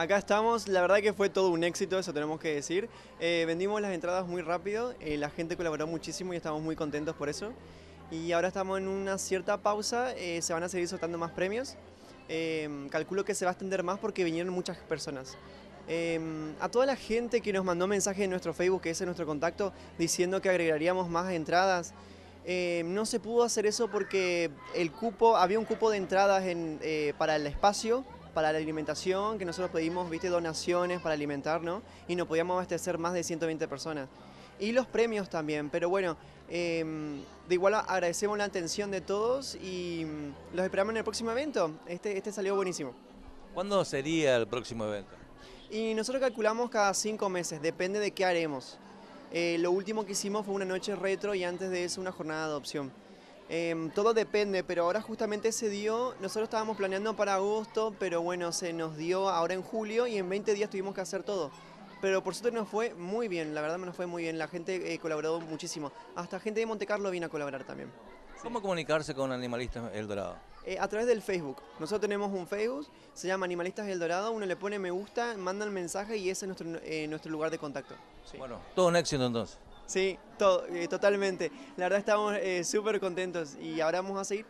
Acá estamos, la verdad que fue todo un éxito, eso tenemos que decir. Eh, vendimos las entradas muy rápido, eh, la gente colaboró muchísimo y estamos muy contentos por eso. Y ahora estamos en una cierta pausa, eh, se van a seguir soltando más premios. Em, calculo que se va a extender más porque vinieron muchas personas. Em, a toda la gente que nos mandó mensaje en nuestro Facebook, que es nuestro contacto, diciendo que agregaríamos más entradas, em, no se pudo hacer eso porque el cupo, había un cupo de entradas para el espacio para la alimentación, que nosotros pedimos viste, donaciones para alimentarnos y nos podíamos abastecer más de 120 personas. Y los premios también, pero bueno, em, de igual agradecemos la atención de todos y mm, los esperamos en el próximo evento. Este, este, salió buenísimo. ¿Cuándo sería el próximo evento? Y nosotros calculamos cada cinco meses, depende de qué haremos. Eh, lo último que hicimos fue una noche retro y antes de eso una jornada de adopción. Em, todo depende, pero ahora justamente se dio, nosotros estábamos planeando para agosto, pero bueno, se nos dio ahora en julio y en 20 días tuvimos que hacer todo. Pero por suerte nos fue muy bien, la verdad nos fue muy bien, la gente eh, colaboró muchísimo. Hasta gente de Monte Carlo vino a colaborar también. ¿Cómo comunicarse con Animalistas El Dorado? Eh, a través del Facebook. Nosotros tenemos un Facebook, se llama Animalistas El Dorado, uno le pone me gusta, manda el mensaje y ese es nuestro, eh, nuestro lugar de contacto. Bueno, todo un éxito entonces. Sí, todo, eh, totalmente. La verdad estamos eh, súper contentos y ahora vamos a seguir.